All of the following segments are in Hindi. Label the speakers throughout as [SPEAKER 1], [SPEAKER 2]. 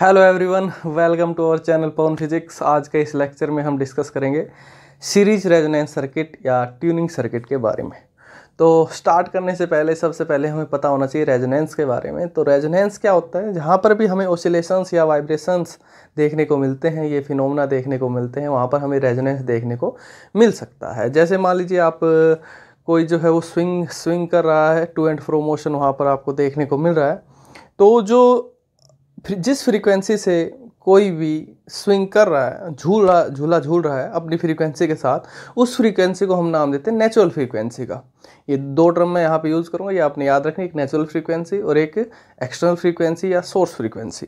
[SPEAKER 1] Hello everyone welcome to our channel Pawan physics आज के इस लेक्चर में हम डिस्कस करेंगे सीरीज रेजोनेंस सर्किट या ट्यूनिंग सर्किट के बारे में तो स्टार्ट करने से पहले सबसे पहले हमें पता होना चाहिए रेजोनेंस के बारे में तो रेजोनेंस क्या होता है जहाँ पर भी हमें ओसिलेशंस या वाइब्रेशंस देखने को मिलते हैं ये फिनोमना देखने को मिलते हैं वहाँ पर हमें रेजोनेंस देखने को मिल सकता है जैसे मान लीजिए आप कोई जो है वो स्विंग स्विंग कर रहा है टू एंड फ्रो मोशन वहाँ पर आपको देखने को मिल रहा है तो जो जिस फ्रीक्वेंसी से कोई भी स्विंग कर रहा है झूल रहा झूला झूल रहा है अपनी फ्रीक्वेंसी के साथ उस फ्रीक्वेंसी को हम नाम देते हैं नेचुरल फ्रीक्वेंसी का ये दो टर्म मैं यहाँ पे यूज़ करूँगा ये आपने याद रखनी एक नेचुरल फ्रीक्वेंसी और एक एक्सटर्नल फ्रीक्वेंसी या सोर्स फ्रीक्वेंसी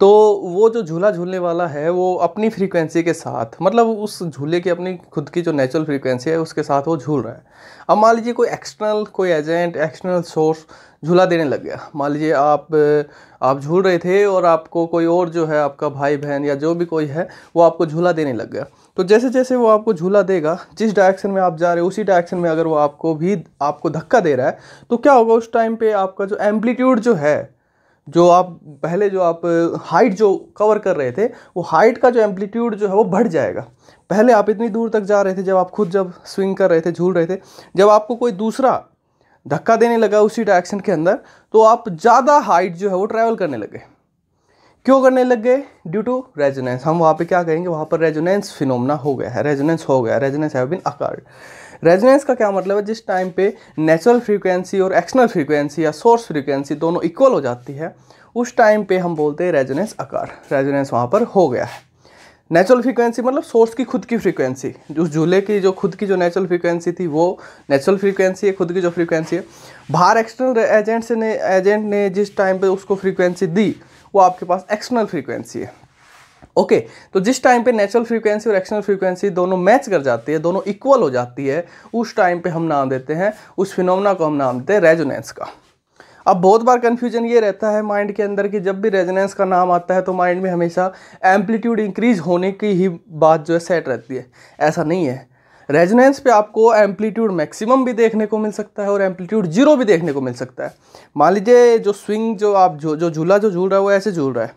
[SPEAKER 1] तो वो जो झूला झूलने वाला है वो अपनी फ्रीक्वेंसी के साथ मतलब उस झूले की अपनी खुद की जो नेचुरल फ्रीक्वेंसी है उसके साथ वो झूल रहा है अब मान लीजिए कोई एक्सटर्नल कोई एजेंट एक्सटर्नल सोर्स झूला देने लग गया मान लीजिए आप आप झूल रहे थे और आपको कोई और जो है आपका भाई बहन या जो भी कोई है वो आपको झूला देने लग गया तो जैसे जैसे वो आपको झूला देगा जिस डायरेक्शन में आप जा रहे हो उसी डायरेक्शन में अगर वो आपको भी आपको धक्का दे रहा है तो क्या होगा उस टाइम पे आपका जो एम्पलीट्यूड जो है जो आप पहले जो आप हाइट जो कवर कर रहे थे वो हाइट का जो एम्पलीट्यूड जो है वो बढ़ जाएगा पहले आप इतनी दूर तक जा रहे थे जब आप खुद जब स्विंग कर रहे थे झूल रहे थे जब आपको कोई दूसरा धक्का देने लगा उसी डायरेक्शन के अंदर तो आप ज़्यादा हाइट जो है वो ट्रैवल करने लगे क्यों करने लग गए ड्यू टू रेजोनेंस हम वहाँ पे क्या कहेंगे वहाँ पर रेजोनेंस फिनोमना हो गया है रेजोनेंस हो गया resonance have been occurred resonance का क्या मतलब है जिस टाइम पे नेचुरल फ्रीक्वेंसी और एक्सटर्नल फ्रीक्वेंसी या सोर्स फ्रीक्वेंसी दोनों इक्वल हो जाती है उस टाइम पे हम बोलते हैं रेजोनेंस आकार रेजोनेंस वहाँ पर हो गया है नेचुरल फ्रीक्वेंसी मतलब सोर्स की खुद की फ्रीक्वेंसी उस झूले की जो खुद की जो नेचुरल फ्रीक्वेंसी थी वो नेचुरल फ्रीक्वेंसी है खुद की जो फ्रीक्वेंसी है बाहर एक्सटर्नल एजेंट्स ने एजेंट ने जिस टाइम पर उसको फ्रीक्वेंसी दी वो आपके पास एक्सटर्नल फ्रीक्वेंसी है ओके okay, तो जिस टाइम पे नेचुरल फ्रीक्वेंसी और एक्सटर्नल फ्रीक्वेंसी दोनों मैच कर जाती है दोनों इक्वल हो जाती है उस टाइम पे हम नाम देते हैं उस फिनोमेना को हम नाम देते हैं रेजोनेंस का अब बहुत बार कन्फ्यूजन ये रहता है माइंड के अंदर कि जब भी रेजोनेंस का नाम आता है तो माइंड में हमेशा एम्पलीट्यूड इंक्रीज होने की ही बात जो है सेट रहती है ऐसा नहीं है रेजोनेंस पे आपको एम्पलीट्यूड मैक्सिमम भी देखने को मिल सकता है और एम्पलीट्यूड जीरो भी देखने को मिल सकता है मान लीजिए जो स्विंग जो आप जो जो झूला जो झूल रहा है वो ऐसे झूल रहा है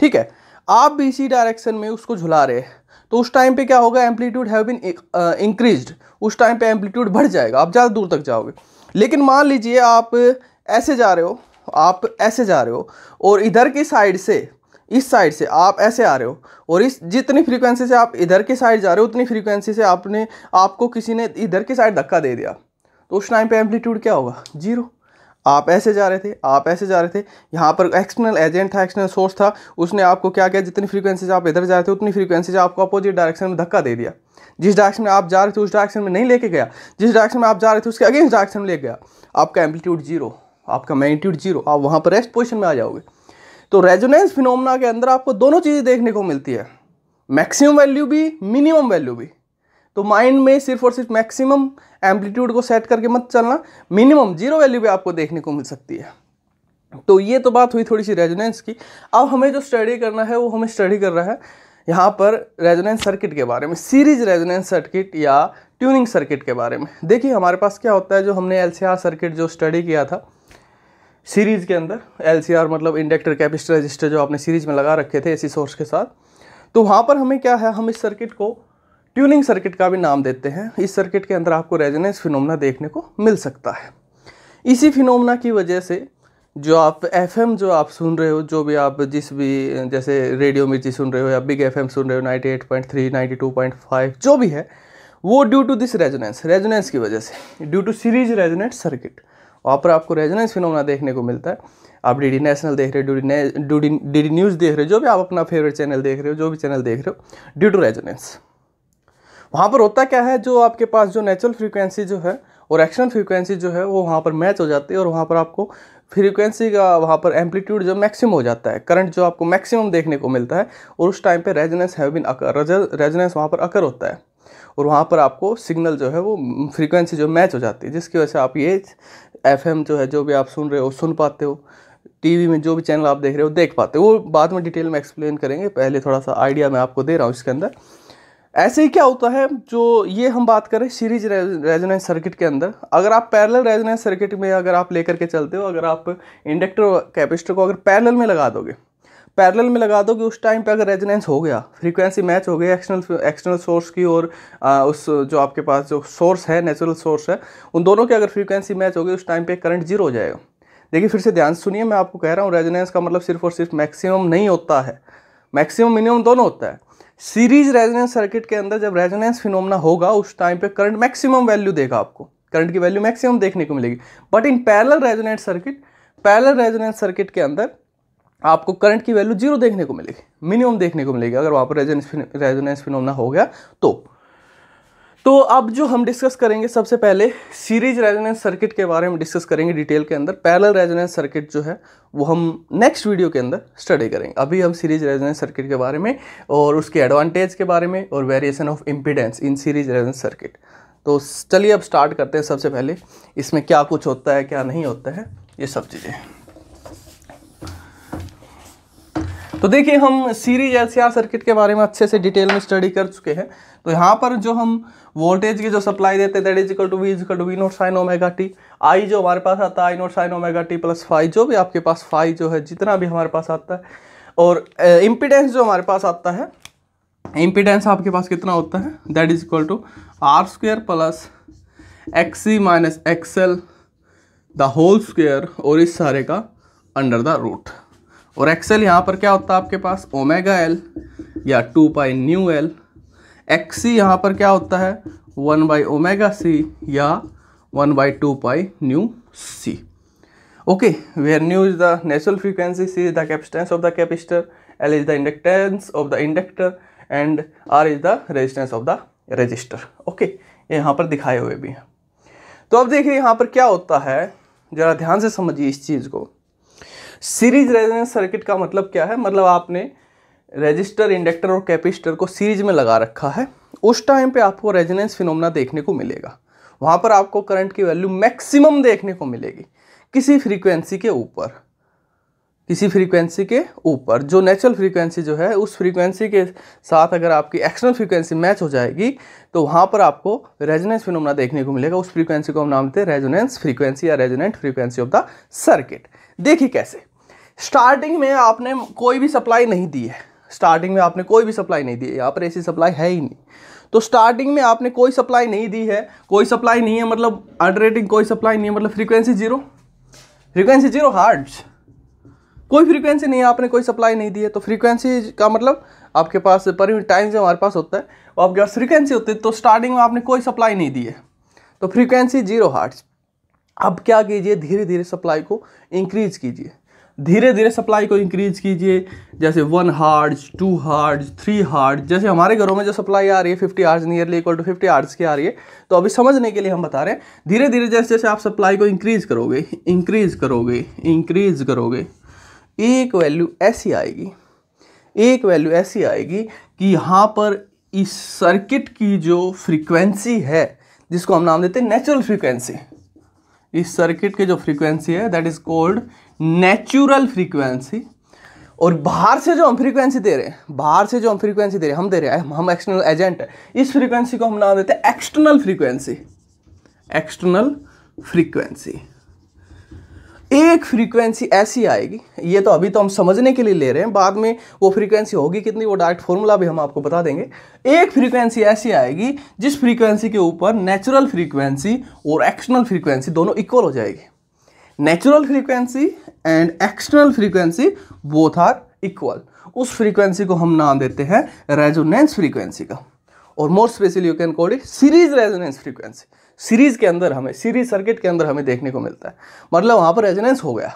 [SPEAKER 1] ठीक है आप भी इसी डायरेक्शन में उसको झुला रहे हैं तो उस टाइम पे क्या होगा एम्पलीट्यूड हैव बीन इंक्रीज्ड उस टाइम पे एम्पलीट्यूड बढ़ जाएगा आप ज़्यादा दूर तक जाओगे लेकिन मान लीजिए आप ऐसे जा रहे हो आप ऐसे जा रहे हो और इधर की साइड से इस साइड से आप ऐसे आ रहे हो और इस जितनी फ्रीक्वेंसी से आप इधर के साइड जा रहे हो उतनी फ्रीक्वेंसी से आपने आपको किसी ने इधर के साइड धक्का दे दिया तो उस टाइम पे एम्पलीट्यूड क्या होगा जीरो आप ऐसे जा रहे थे आप ऐसे जा रहे थे यहाँ पर एक्सटर्नल एजेंट था एक्सटर्नल सोर्स था उसने आपको क्या किया जितनी फ्रीक्वेंसी से आप इधर जा रहे थे उतनी फ्रीक्वेंसी से आपको अपोजिट डायरेक्शन में धक्का दे दिया जिस डायरेक्शन में आप जा रहे थे उस डायरेक्शन में नहीं लेके गया जिस डायरेक्शन में आप जा रहे थे उसके अगेंस्ट डायरेक्शन में ले गया आपका एम्पलीट्यूड जीरो आपका मैग्नीट्यूड जीरो आप वहाँ पर रेस्ट पोजिशन में आ जाओगे तो रेजोनेंस फिनोमना के अंदर आपको दोनों चीज़ें देखने को मिलती है मैक्सिमम वैल्यू भी मिनिमम वैल्यू भी तो माइंड में सिर्फ और सिर्फ मैक्सिमम एम्पलीट्यूड को सेट करके मत चलना मिनिमम जीरो वैल्यू पे आपको देखने को मिल सकती है तो ये तो बात हुई थोड़ी सी रेजोनेंस की अब हमें जो स्टडी करना है वो हमें स्टडी कर रहा है यहाँ पर रेजोनेंस सर्किट के बारे में सीरीज रेजोनेंस सर्किट या ट्यूनिंग सर्किट के बारे में देखिए हमारे पास क्या होता है जो हमने एल सर्किट जो स्टडी किया था सीरीज़ के अंदर एल मतलब इंडक्टर कैपिस्टर रजिस्टर जो आपने सीरीज़ में लगा रखे थे इसी सोर्स के साथ तो वहाँ पर हमें क्या है हम इस सर्किट को ट्यूनिंग सर्किट का भी नाम देते हैं इस सर्किट के अंदर आपको रेजोनेंस फिनोमना देखने को मिल सकता है इसी फिनोमना की वजह से जो आप एफएम जो आप सुन रहे हो जो भी आप जिस भी जैसे रेडियो मिर्ची सुन रहे हो या बिग एफएम सुन रहे हो 98.3 92.5 जो भी है वो due to this resonance resonance की वजह से due to series resonant circuit वहाँ पर आपको रेजोनेंस फिनोमना देखने को मिलता है आप डी डी नेशनल देख रहे हो डी डी न्यूज़ देख रहे हो जो भी आप अपना फेवरेट चैनल देख रहे हो जो भी चैनल देख रहे हो ड्यू टू रेजोनेंस वहाँ पर होता क्या है जो आपके पास जो नेचुरल फ्रीक्वेंसी जो है और एक्शन फ्रीक्वेंसी जो है वो वहाँ पर मैच हो जाती है और वहाँ पर आपको फ्रीक्वेंसी का वहाँ पर एम्पलीट्यूड जो मैक्सिमम हो जाता है करंट जो आपको मैक्सिमम देखने को मिलता है और उस टाइम पे रेजनेस हैव बिन अकर वहाँ पर अकर होता है और वहाँ पर आपको सिग्नल जो है वो फ्रीक्वेंसी जो मैच हो जाती है जिसकी वजह से आप ये एफ जो है जो भी आप सुन रहे हो सुन पाते हो टीवी में जो भी चैनल आप देख रहे हो देख पाते हो वो बाद में डिटेल में एक्सप्लेन करेंगे पहले थोड़ा सा आइडिया मैं आपको दे रहा हूँ इसके अंदर ऐसे ही क्या होता है जो ये हम बात करें सीरीज रेजोनेंस सर्किट के अंदर अगर आप पैरेलल रेजोनेंस सर्किट में अगर आप लेकर के चलते हो अगर आप इंडक्टर कैपेसिटर को अगर पैरेलल में लगा दोगे पैरेलल में लगा दोगे उस टाइम पे अगर रेजोनेंस हो गया फ्रीक्वेंसी मैच हो गई एक्सटर्नल एक्सटर्नल सोर्स की और आ, उस जो आपके पास जो सोर्स है नेचुरल सोर्स है उन दोनों की अगर फ्रीक्वेंसी मैच हो गई उस टाइम पर करंट जीरो हो जाएगा देखिए फिर से ध्यान सुनिए मैं आपको कह रहा हूँ रेजोनेंस का मतलब सिर्फ और सिर्फ मैक्सिमम नहीं होता है मैक्सिमम मिनिमम दोनों होता है सीरीज रेजोनेंस सर्किट के अंदर जब रेजोनेंस फिनोमना होगा उस टाइम पे करंट मैक्सिमम वैल्यू देगा आपको करंट की वैल्यू मैक्सिमम देखने को मिलेगी but in parallel resonant circuit parallel resonance circuit के अंदर आपको करंट की वैल्यू जीरो देखने को मिलेगी मिनिमम देखने को मिलेगी अगर वहाँ पर रेजोनेंस रेजोनेंस फिनोमना हो गया तो तो अब जो हम डिस्कस करेंगे सबसे पहले सीरीज रेजोनेंस सर्किट के बारे में डिस्कस करेंगे डिटेल के अंदर पैरेलल रेजोनेंस सर्किट जो है वो हम नेक्स्ट वीडियो के अंदर स्टडी करेंगे अभी हम सीरीज रेजोनेंस सर्किट के बारे में और उसके एडवांटेज के बारे में और variation of impedance in series resonance circuit तो चलिए अब स्टार्ट करते हैं सबसे पहले इसमें क्या कुछ होता है क्या नहीं होता है ये सब चीज़ें तो देखिए हम सीरीज एल सर्किट के बारे में अच्छे से डिटेल में स्टडी कर चुके हैं तो यहाँ पर जो हम वोल्टेज की जो सप्लाई देते हैं that is equal to V is equal to V naught sine omega t I जो हमारे पास आता है I naught sine omega t plus five जो भी आपके पास फाइव जो है जितना भी हमारे पास आता है और इम्पिडेंस जो हमारे पास आता है इम्पिडेंस आपके पास कितना होता है that is equal to R square plus XC minus XL the whole square और इस सारे का अंडर द रूट और एक्सएल यहाँ पर क्या होता है आपके पास ओमेगा एल या two pi nu L X यहाँ पर क्या होता है वन बाई ओमेगा सी या one by two pi nu C okay where nu is the natural frequency C is the capacitance of the capacitor L is the inductance of the inductor and R is the resistance of the resistor okay ये यहाँ पर दिखाए हुए भी हैं तो अब देखिए यहाँ पर क्या होता है जरा ध्यान से समझिए इस चीज़ को सीरीज रेजोनेंस सर्किट का मतलब क्या है मतलब आपने रेजिस्टर इंडक्टर और कैपेसिटर को सीरीज में लगा रखा है उस टाइम पे आपको रेजोनेंस फिनोमना देखने को मिलेगा वहाँ पर आपको करंट की वैल्यू मैक्सिमम देखने को मिलेगी किसी फ्रीक्वेंसी के ऊपर किसी फ्रीक्वेंसी के ऊपर जो नेचुरल फ्रीक्वेंसी जो है उस फ्रीक्वेंसी के साथ अगर आपकी एक्सटर्नल फ्रीक्वेंसी मैच हो जाएगी तो वहाँ पर आपको रेजोनेंस फिनोमना देखने को मिलेगा उस फ्रीक्वेंसी को हम नाम देते हैं रेजोनेंस फ्रीक्वेंसी या resonant frequency of the circuit देखिए कैसे स्टार्टिंग में आपने कोई भी सप्लाई नहीं दी है स्टार्टिंग में आपने कोई भी सप्लाई नहीं दी है यहाँ पर ऐसी सप्लाई है ही नहीं तो स्टार्टिंग में आपने कोई सप्लाई नहीं दी है कोई सप्लाई नहीं है मतलब अंडर रेटिंग कोई सप्लाई नहीं है मतलब frequency zero frequency zero hertz कोई फ्रीक्वेंसी नहीं है आपने कोई सप्लाई नहीं दी है तो फ्रीक्वेंसी का मतलब आपके पास पर टाइम जो हमारे पास होता है वो आपके पास फ्रीक्वेंसी होती है तो स्टार्टिंग में आपने कोई सप्लाई नहीं दी है तो फ्रीक्वेंसी जीरो हार्ड अब क्या कीजिए धीरे धीरे सप्लाई को इंक्रीज कीजिए धीरे धीरे सप्लाई को इंक्रीज कीजिए जैसे one hertz two hertz three hertz जैसे हमारे घरों में जो सप्लाई आ रही है fifty hertz nearly equal to fifty hertz की आ रही है तो अभी समझने के लिए हम बता रहे हैं धीरे धीरे जैसे जैसे आप सप्लाई को इंक्रीज करोगे इंक्रीज करोगे इंक्रीज करोगे एक वैल्यू ऐसी आएगी एक वैल्यू ऐसी आएगी कि यहाँ पर इस सर्किट की जो फ्रिक्वेंसी है जिसको हम नाम देते हैं नेचुरल फ्रिक्वेंसी इस सर्किट की जो फ्रीक्वेंसी है that is called natural frequency और बाहर से जो हम फ्रीक्वेंसी दे रहे हैं बाहर से जो हम फ्रीक्वेंसी दे रहे हैं हम दे रहे हैं हम एक्सटर्नल एजेंट है इस फ्रीक्वेंसी को हम नाम देते हैं एक्सटर्नल फ्रीक्वेंसी एक्सटर्नल फ्रीक्वेंसी एक फ्रीक्वेंसी ऐसी आएगी ये तो अभी तो हम समझने के लिए ले रहे हैं बाद में वो फ्रीक्वेंसी होगी कितनी वो डायरेक्ट फॉर्मूला भी हम आपको बता देंगे एक फ्रीक्वेंसी ऐसी आएगी जिस फ्रीक्वेंसी के ऊपर नेचुरल फ्रीक्वेंसी और एक्सटर्नल फ्रीक्वेंसी दोनों इक्वल हो जाएगी natural frequency and external frequency both are equal उस फ्रीक्वेंसी को हम नाम देते हैं रेजोनेंस फ्रीक्वेंसी का और more specially you can call it series resonance frequency series के अंदर हमें सीरीज सर्किट के अंदर हमें देखने को मिलता है मतलब वहाँ पर रेजोनेंस हो गया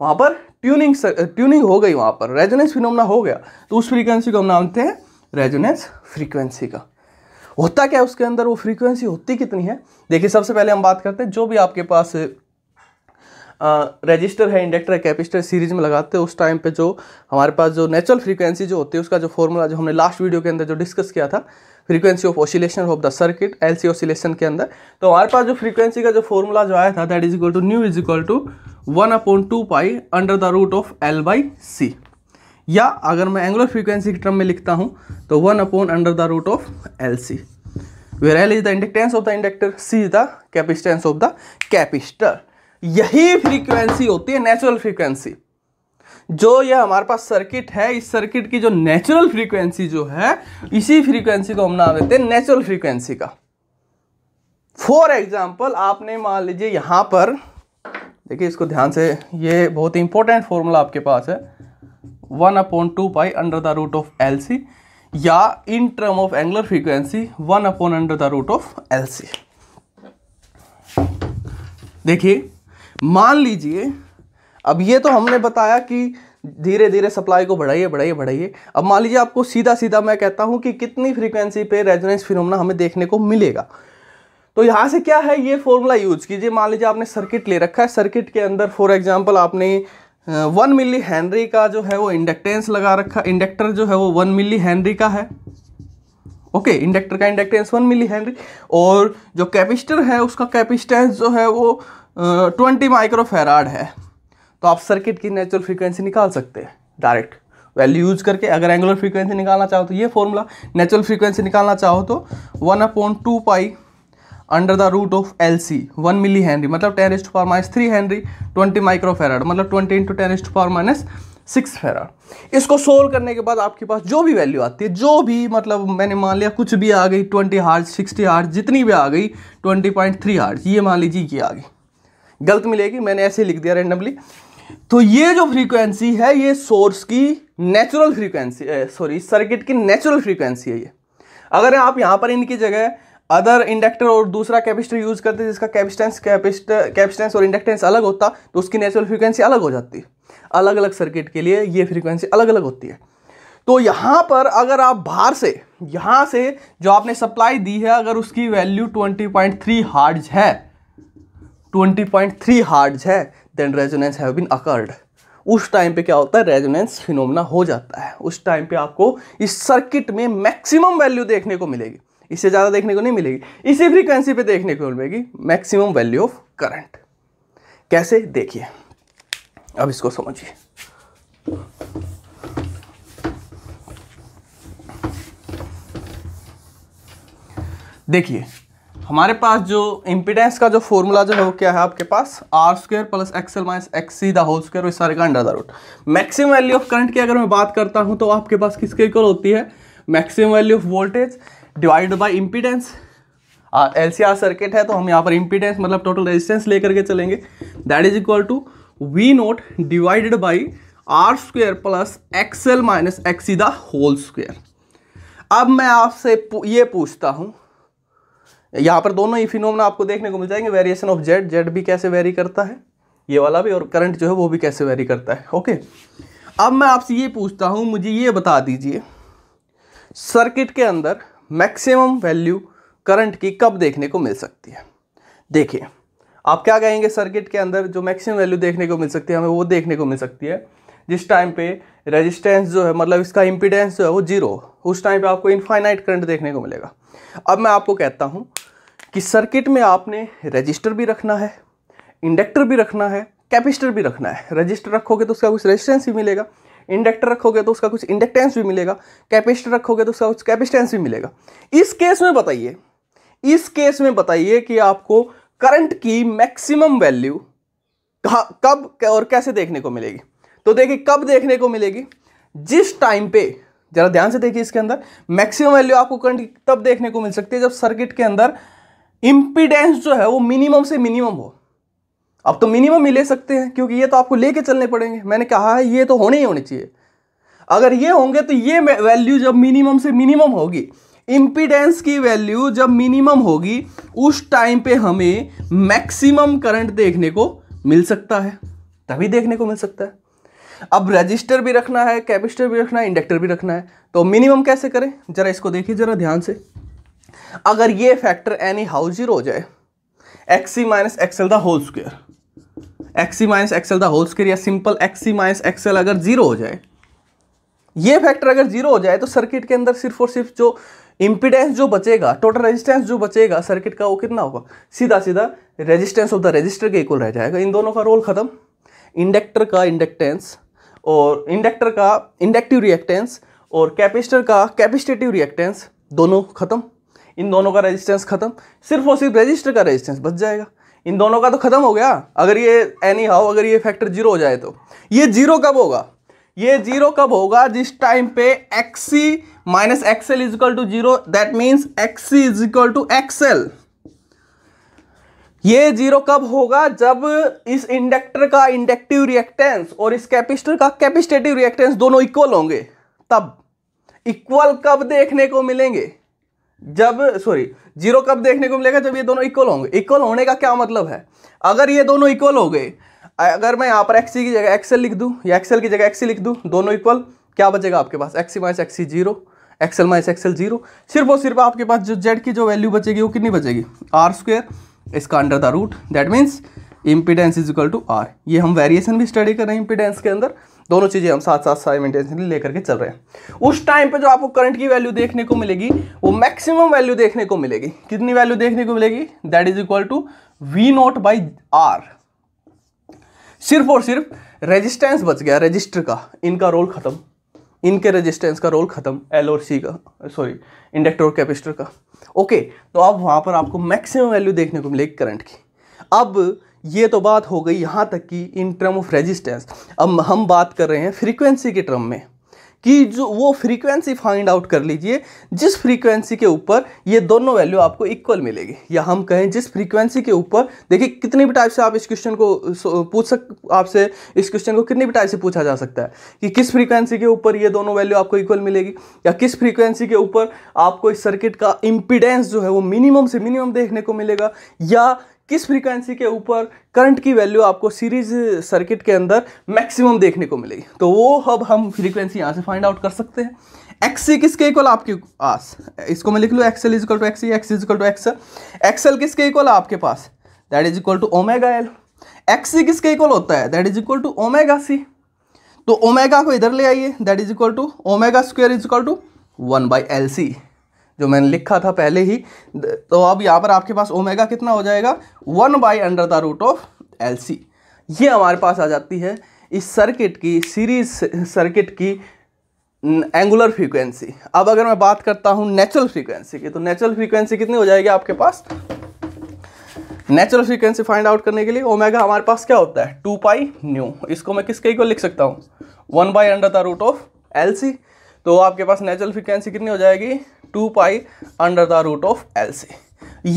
[SPEAKER 1] वहाँ पर ट्यूनिंग ट्यूनिंग हो गई वहाँ पर रेजोनेंस फिनोमना हो गया तो उस फ्रीक्वेंसी को हम नामते हैं रेजोनेंस फ्रीक्वेंसी का होता क्या है उसके अंदर वो फ्रीक्वेंसी होती कितनी है देखिए सबसे पहले हम बात करते हैं जो भी आपके पास रजिस्टर है इंडक्टर है कैपेसिटर सीरीज में लगाते हैं उस टाइम पे जो हमारे पास जो नेचुरल फ्रीक्वेंसी जो होती है उसका जो फॉर्मूला जो हमने लास्ट वीडियो के अंदर जो डिस्कस किया था frequency of oscillation of the circuit L C के अंदर तो हमारे पास जो फ्रीक्वेंसी का जो फॉर्मूला जो आया था that is equal to nu is equal to one upon two pi under the root of L by C या अगर मैं एंगुलर फ्रीक्वेंसी के टर्म में लिखता हूँ तो one upon under the root of L C where L is the inductance of the inductor C is the capacitance of the capacitor यही फ्रीक्वेंसी होती है नेचुरल फ्रीक्वेंसी जो ये हमारे पास सर्किट है इस सर्किट की जो नेचुरल फ्रीक्वेंसी जो है इसी फ्रीक्वेंसी को हम नाम देते हैं नेचुरल फ्रीक्वेंसी का फॉर एग्जाम्पल आपने मान लीजिए यहां पर देखिए इसको ध्यान से ये बहुत ही इंपॉर्टेंट फॉर्मूला आपके पास है one upon two pi under the root of L C या in term of angular frequency one upon under the root of L C देखिए मान लीजिए अब ये तो हमने बताया कि धीरे धीरे सप्लाई को बढ़ाइए बढ़ाइए बढ़ाइए अब मान लीजिए आपको सीधा सीधा मैं कहता हूँ कि कितनी फ्रीक्वेंसी पे रेजोनेंस फिनोमना हमें देखने को मिलेगा तो यहाँ से क्या है ये फॉर्मूला यूज कीजिए मान लीजिए आपने सर्किट ले रखा है सर्किट के अंदर फॉर एग्जाम्पल आपने वन मिली हेनरी का जो है वो इंडक्टेंस लगा रखा इंडक्टर जो है वो वन मिली हेनरी का है ओके इंडक्टर का इंडक्टेंस वन मिली हेनरी और जो कैपिस्टर है उसका कैपिस्टेंस जो है वो ट्वेंटी माइक्रो फेराड है तो आप सर्किट की नेचुरल फ्रीक्वेंसी निकाल सकते हैं डायरेक्ट वैल्यू यूज करके अगर एंगुलर फ्रीक्वेंसी निकालना चाहो तो ये फॉर्मूला नेचुरल फ्रीक्वेंसी निकालना चाहो तो one upon two pi under the root of L C one milli henry मतलब टेन एस्ट फॉर minus three henry twenty micro farad मतलब ट्वेंटी इंटू टेन एस्ट फॉर माइनस सिक्स फेराड इसको सोल्व करने के बाद आपके पास जो भी वैल्यू आती है जो भी मतलब मैंने मान लिया कुछ भी आ गई ट्वेंटी हार्ड सिक्सटी हार्ड जितनी भी आ गई ट्वेंटी पॉइंट थ्री हार्ड ये मान लीजिए ये आ गई गलत मिलेगी मैंने ऐसे लिख दिया रेंडमली तो ये जो फ्रीक्वेंसी है ये सोर्स की नेचुरल फ्रीक्वेंसी सॉरी सर्किट की नेचुरल फ्रीक्वेंसी है ये अगर आप यहाँ पर इनकी जगह अदर इंडक्टर और दूसरा कैपेसिटर यूज़ करते जिसका कैपिस्टेंस कैपिस्ट कैपिस्टेंस और इंडक्टेंस अलग होता तो उसकी नेचुरल फ्रीक्वेंसी अलग हो जाती अलग अलग सर्किट के लिए ये फ्रीक्वेंसी अलग अलग होती है तो यहाँ पर अगर आप बाहर से यहाँ से जो आपने सप्लाई दी है अगर उसकी वैल्यू 20.3 हार्ज है थ्री हार्ड्स है then resonance have been occurred उस टाइम पे क्या होता है रेजोनेंस फिनोमना हो जाता है उस टाइम पे आपको इस सर्किट में मैक्सिमम वैल्यू देखने को मिलेगी इससे ज़्यादा देखने को नहीं मिलेगी इसी फ्रीक्वेंसी पे देखने को मिलेगी मैक्सिमम वैल्यू ऑफ करंट कैसे देखिए अब इसको समझिए देखिए हमारे पास जो इम्पिडेंस का जो फॉर्मूला जो है वो क्या है आपके पास R square plus XL minus X C the whole square इस सारे का under the root maximum value of current की अगर मैं बात करता हूँ तो आपके पास किसके इक्वल होती है maximum value of voltage divide by impedance L C R circuit है तो हम यहाँ पर इम्पिडेंस मतलब टोटल रेजिस्टेंस लेकर के चलेंगे that is equal to V naught divided by R square plus XL minus XC the whole square अब मैं आपसे ये पूछता हूँ यहाँ पर दोनों ही फिनोमना आपको देखने को मिल जाएंगे वेरिएशन ऑफ जेड जेड भी कैसे वेरी करता है ये वाला भी और करंट जो है वो भी कैसे वेरी करता है ओके अब मैं आपसे ये पूछता हूँ मुझे ये बता दीजिए सर्किट के अंदर मैक्सिमम वैल्यू करंट की कब देखने को मिल सकती है देखिए आप क्या कहेंगे सर्किट के अंदर जो मैक्सिमम वैल्यू देखने को मिल सकती है हमें वो देखने को मिल सकती है जिस टाइम पे रेजिस्टेंस जो है मतलब इसका इम्पीडेंस जो है वो जीरो उस टाइम पे आपको इनफाइनाइट करंट देखने को मिलेगा अब मैं आपको कहता हूँ कि सर्किट में आपने रजिस्टर भी रखना है इंडक्टर भी रखना है कैपेसिटर भी रखना है रजिस्टर रखोगे तो उसका कुछ रेजिस्टेंस भी मिलेगा इंडक्टर रखोगे तो उसका कुछ इंडक्टेंस भी मिलेगा कैपेसिटर रखोगे तो उसका कुछ कैपेसिटेंस भी मिलेगा इस केस में बताइए इस केस में बताइए कि आपको करंट की मैक्सिमम वैल्यू कब और कैसे देखने को मिलेगी तो देखिए कब देखने को मिलेगी जिस टाइम पे जरा ध्यान से देखिए इसके अंदर मैक्सिमम वैल्यू आपको करंट की तब देखने को मिल सकती है जब सर्किट के अंदर इम्पीडेंस जो है वो मिनिमम से मिनिमम हो अब तो मिनिमम ही ले सकते हैं क्योंकि ये तो आपको लेके चलने पड़ेंगे मैंने कहा है ये तो होने ही होने चाहिए अगर ये होंगे तो ये वैल्यू जब मिनिमम से मिनिमम होगी इंपीडेंस की वैल्यू जब मिनिमम होगी उस टाइम पे हमें मैक्सिमम करंट देखने को मिल सकता है तभी देखने को मिल सकता है अब रजिस्टर भी रखना है कैपेसिटर भी रखना है इंडक्टर भी रखना है तो मिनिमम कैसे करें जरा इसको देखिए जरा ध्यान से अगर ये फैक्टर एनी हाउ जीरो हो जाए XC minus XL the whole square XC minus XL the whole square या सिंपल एक्सी माइनस एक्सएल अगर जीरो हो जाए ये फैक्टर अगर जीरो हो जाए तो सर्किट के अंदर सिर्फ और सिर्फ जो इम्पीडेंस जो बचेगा टोटल रेजिस्टेंस जो बचेगा सर्किट का वो कितना होगा सीधा सीधा रेजिस्टेंस ऑफ द रजिस्टर के इक्वल रह जाएगा इन दोनों का रोल खत्म इंडक्टर का इंडक्टेंस और इंडक्टर का इंडक्टिव रिएक्टेंस और कैपेसिटर का कैपेसिटेटिव रिएक्टेंस दोनों खत्म इन दोनों का रेजिस्टेंस खत्म सिर्फ और सिर्फ रजिस्टर का रेजिस्टेंस बच जाएगा इन दोनों का तो खत्म हो गया अगर ये एनी हाउ अगर ये फैक्टर जीरो हो जाए तो ये जीरो कब होगा ये जीरो कब होगा जिस टाइम पे XC minus XL is equal to zero that means XC is equal to XL ये जीरो कब होगा जब इस इंडक्टर का इंडक्टिव रिएक्टेंस और इस कैपेसिटर का कैपेसिटेटिव रिएक्टेंस दोनों इक्वल होंगे तब इक्वल कब देखने को मिलेंगे जब सॉरी जीरो कब देखने को मिलेगा जब ये दोनों इक्वल होंगे इक्वल होने का क्या मतलब है अगर ये दोनों इक्वल हो गए अगर मैं यहाँ पर एक्सी की जगह एक्सेल लिख दूँ या एक्सेल की जगह एक्सी लिख दूँ दोनों इक्वल क्या बचेगा आपके पास XC minus XC zero XL minus XL zero सिर्फ और सिर्फ आपके पास जो जेड की जो वैल्यू बचेगी वो कितनी बचेगी आर स्क्वेयर इसका under the root that means impedance is equal to R ये हम वेरिएशन भी स्टडी कर रहे हैं इम्पिडेंस के अंदर दोनों चीज़ें हम साथ साथ साइमेंटेनियसली लेकर के चल रहे हैं उस टाइम पे जो आपको करंट की वैल्यू देखने को मिलेगी वो मैक्सिमम वैल्यू देखने को मिलेगी कितनी वैल्यू देखने को मिलेगी that is equal to V naught by R सिर्फ और सिर्फ रेजिस्टेंस बच गया रजिस्टर का इनका रोल खत्म इनके रेजिस्टेंस का रोल खत्म एल और सी का सॉरी इंडक्टर और कैपेसिटर का ओके तो अब वहां पर आपको मैक्सिमम वैल्यू देखने को मिलेगी करंट की अब ये तो बात हो गई यहाँ तक कि इन टर्म ऑफ रेजिस्टेंस अब हम बात कर रहे हैं फ्रीक्वेंसी के टर्म में कि जो वो फ्रीक्वेंसी फाइंड आउट कर लीजिए जिस फ्रीक्वेंसी के ऊपर ये दोनों वैल्यू आपको इक्वल मिलेगी या हम कहें जिस फ्रीक्वेंसी के ऊपर देखिए कितने भी टाइप से आप इस क्वेश्चन को पूछ सक आपसे इस क्वेश्चन को कितने भी टाइप से पूछा जा सकता है कि किस फ्रीक्वेंसी के ऊपर ये दोनों वैल्यू आपको इक्वल मिलेगी या किस फ्रीक्वेंसी के ऊपर आपको इस सर्किट का इम्पिडेंस जो है वो मिनिमम से मिनिमम देखने को मिलेगा या किस फ्रीक्वेंसी के ऊपर करंट की वैल्यू आपको सीरीज सर्किट के अंदर मैक्सिमम देखने को मिलेगी तो वो अब हम फ्रीक्वेंसी यहाँ से फाइंड आउट कर सकते हैं एक्सी किसके इक्वल आपके पास इसको मैं लिख लूँ XL is equal to XC X is equal to XL XL किसके इक्वल आपके पास that is equal to omega L XC किसके इक्वल होता है that is equal to omega C तो ओमेगा को इधर ले आइए that is equal to omega square is equal to one by L C जो मैंने लिखा था पहले ही तो अब यहाँ पर आपके पास ओमेगा कितना हो जाएगा one by under the root of L C ये हमारे पास आ जाती है इस सर्किट की सीरीज सर्किट की एंगुलर फ्रीक्वेंसी अब अगर मैं बात करता हूँ नेचुरल फ्रीक्वेंसी की तो नेचुरल फ्रीक्वेंसी कितनी हो जाएगी आपके पास नेचुरल फ्रीक्वेंसी फाइंड आउट करने के लिए ओमेगा हमारे पास क्या होता है टू पाई न्यू इसको मैं किसके को लिख सकता हूँ one by under the root of L C तो आपके पास नेचुरल फ्रिक्वेंसी कितनी हो जाएगी two pi under the root of L C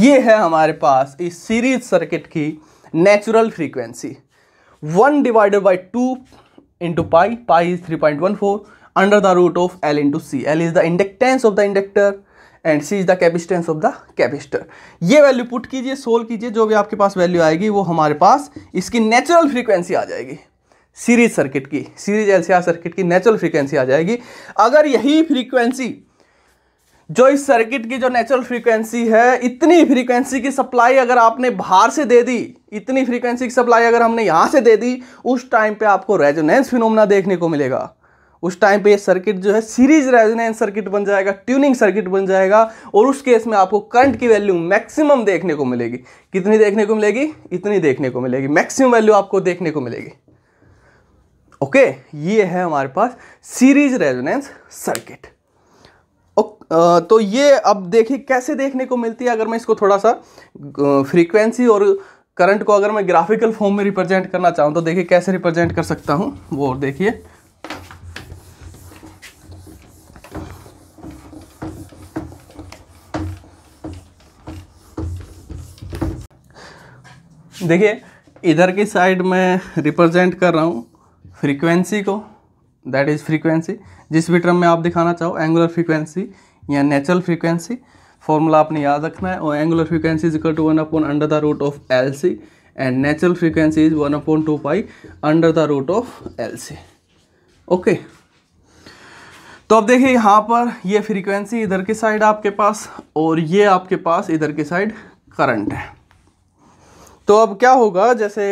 [SPEAKER 1] ये है हमारे पास इस सीरीज सर्किट की natural frequency one divided by two into pi pi is three point one four under the root of L into C L is the inductance of the inductor and C is the capacitance of the capacitor ये वैल्यू पुट कीजिए सोल्व कीजिए जो भी आपके पास वैल्यू आएगी वो हमारे पास इसकी नेचुरल फ्रीक्वेंसी आ जाएगी सीरीज सर्किट की सीरीज एलसीआर सर्किट की नेचुरल फ्रीक्वेंसी आ जाएगी अगर यही फ्रीक्वेंसी जो इस सर्किट की जो नेचुरल फ्रीक्वेंसी है इतनी फ्रीक्वेंसी की सप्लाई अगर आपने बाहर से दे दी इतनी फ्रीक्वेंसी की सप्लाई अगर हमने यहाँ से दे दी उस टाइम पे आपको रेजोनेंस फिनोमना देखने को मिलेगा उस टाइम पे ये सर्किट जो है सीरीज रेजोनेंस सर्किट बन जाएगा ट्यूनिंग सर्किट बन जाएगा और उस केस में आपको करंट की वैल्यू मैक्सिमम देखने को मिलेगी कितनी देखने को मिलेगी इतनी देखने को मिलेगी मैक्सिमम वैल्यू आपको देखने को मिलेगी ओके ये है हमारे पास सीरीज रेजोनेंस सर्किट तो ये अब देखिए कैसे देखने को मिलती है अगर मैं इसको थोड़ा सा फ्रीक्वेंसी और करंट को अगर मैं ग्राफिकल फॉर्म में रिप्रेजेंट करना चाहूँ तो देखिए कैसे रिप्रेजेंट कर सकता हूँ वो देखिए देखिए इधर की साइड में रिप्रेजेंट कर रहा हूँ फ्रीक्वेंसी को दैट इज़ फ्रीक्वेंसी जिस भी टर्म में आप दिखाना चाहो एंगुलर फ्रीक्वेंसी या नेचुरल फ्रीक्वेंसी फॉर्मूला आपने याद रखना है और angular frequency is equal to one upon under the root of L C and natural frequency is one upon two pi under the root of L C okay तो अब देखिए यहाँ पर ये फ्रीक्वेंसी इधर की साइड आपके पास और ये आपके पास इधर की साइड करंट है तो अब क्या होगा जैसे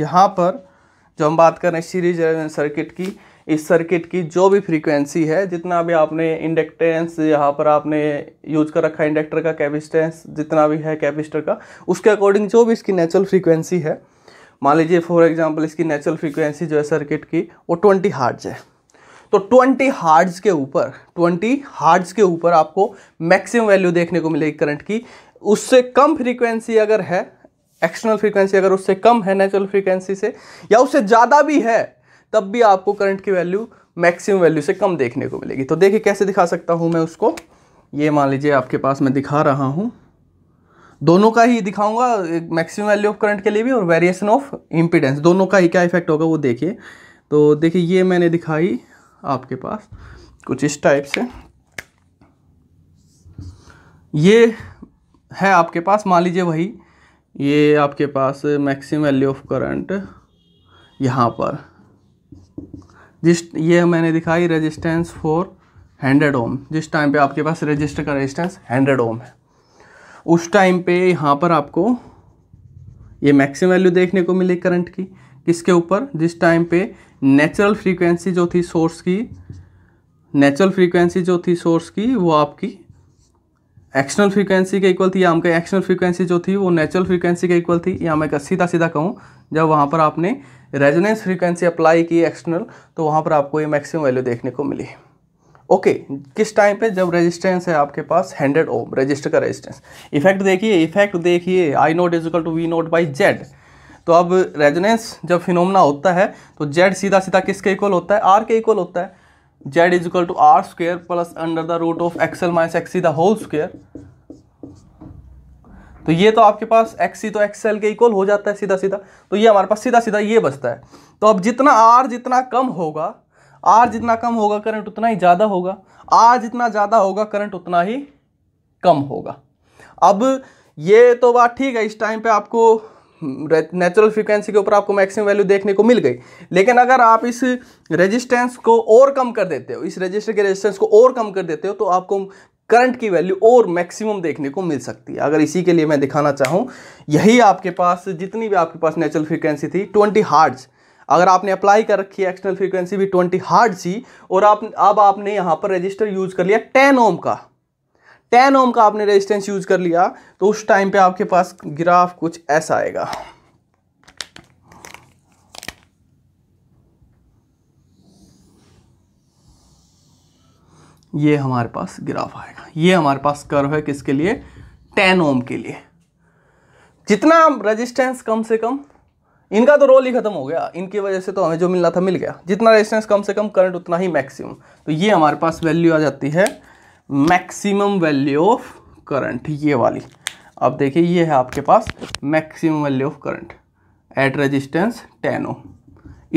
[SPEAKER 1] यहाँ पर जो तो हम बात कर रहे हैं सीरीज सर्किट की इस सर्किट की जो भी फ्रीक्वेंसी है जितना भी आपने इंडक्टेंस यहाँ पर आपने यूज कर रखा है इंडक्टर का कैपेसिटेंस जितना भी है कैपेसिटर का उसके अकॉर्डिंग जो भी इसकी नेचुरल फ्रीक्वेंसी है मान लीजिए फॉर एग्जांपल इसकी नेचुरल फ्रीक्वेंसी जो है सर्किट की वो ट्वेंटी हार्ड्स है तो ट्वेंटी हार्ड्स के ऊपर ट्वेंटी हार्ड्स के ऊपर आपको मैक्सिमम वैल्यू देखने को मिलेगी करंट की उससे कम फ्रीक्वेंसी अगर है एक्सटर्नल फ्रीक्वेंसी अगर उससे कम है नेचुरल फ्रीक्वेंसी से या उससे ज़्यादा भी है तब भी आपको करंट की वैल्यू मैक्सिमम वैल्यू से कम देखने को मिलेगी तो देखिए कैसे दिखा सकता हूँ मैं उसको ये मान लीजिए आपके पास मैं दिखा रहा हूँ दोनों का ही दिखाऊंगा मैक्सिमम वैल्यू ऑफ करंट के लिए भी और वेरिएशन ऑफ इम्पिडेंस दोनों का ही क्या इफेक्ट होगा वो देखिए तो देखिए ये मैंने दिखाई आपके पास कुछ इस टाइप से ये है आपके पास मान लीजिए वही ये आपके पास मैक्सिमम वैल्यू ऑफ करंट यहाँ पर जिस ये मैंने दिखाई रेजिस्टेंस फॉर हंड्रेड ओम जिस टाइम पे आपके पास रजिस्टर का रेजिस्टेंस हंड्रेड ओम है उस टाइम पे यहाँ पर आपको ये मैक्सिमम वैल्यू देखने को मिली करंट की किसके ऊपर जिस टाइम पे नेचुरल फ्रीक्वेंसी जो थी सोर्स की नेचुरल फ्रीक्वेंसी जो थी सोर्स की वो आपकी एक्सटर्नल फ्रीक्वेंसी के इक्वल थी या हमको एक्सटर्नल फ्रीक्वेंसी जो थी वो नेचुरल फ्रीक्वेंसी के इक्वल थी या मैं सीधा सीधा कहूँ जब वहाँ पर आपने रेजोनेंस फ्रीक्वेंसी अप्लाई की एक्सटर्नल तो वहाँ पर आपको ये मैक्सिमम वैल्यू देखने को मिली ओके किस टाइम पे जब रेजिस्टेंस है आपके पास हंड्रेड ओम रजिस्टर का रजिस्टेंस इफेक्ट देखिए इफेक्ट देखिए I naught is equal to V naught by Z तो अब रेजोनेंस जब फिनोमना होता है तो जेड सीधा सीधा किसके इक्वल होता है आर के इक्वल होता है Z is equal to R square plus under the root of XL minus XC the whole square तो ये तो आपके पास एक्सी तो एक्सएल के इक्वल हो जाता है सीधा सीधा तो ये हमारे पास सीधा सीधा ये बचता है तो अब जितना आर जितना कम होगा आर जितना कम होगा करंट उतना ही ज़्यादा होगा आर जितना ज़्यादा होगा करंट उतना ही कम होगा अब ये तो बात ठीक है इस टाइम पे आपको नेचुरल फ्रीक्वेंसी के ऊपर आपको मैक्सिमम वैल्यू देखने को मिल गई लेकिन अगर आप इस रेजिस्टेंस को और कम कर देते हो इस रजिस्टर के रजिस्टेंस को और कम कर देते हो तो आपको करंट की वैल्यू और मैक्सिमम देखने को मिल सकती है अगर इसी के लिए मैं दिखाना चाहूँ यही आपके पास जितनी भी आपके पास नेचुरल फ्रिक्वेंसी थी ट्वेंटी हार्ड्स अगर आपने अप्लाई कर रखी है एक्सटर्नल फ्रीक्वेंसी भी ट्वेंटी हार्ट सी और आप अब आपने यहाँ पर रजिस्टर यूज़ कर लिया टेन ओम का टेन ओम का आपने रेजिस्टेंस यूज कर लिया तो उस टाइम पे आपके पास ग्राफ कुछ ऐसा आएगा ये हमारे पास ग्राफ आएगा ये हमारे पास कर्व है किसके लिए टेन ओम के लिए जितना रेजिस्टेंस कम से कम इनका तो रोल ही खत्म हो गया इनकी वजह से तो हमें जो मिलना था मिल गया जितना रेजिस्टेंस कम से कम करंट उतना ही मैक्सिमम तो ये हमारे पास वैल्यू आ जाती है मैक्सिमम वैल्यू ऑफ करंट ये वाली अब देखिए ये है आपके पास maximum value of current at resistance ten ohm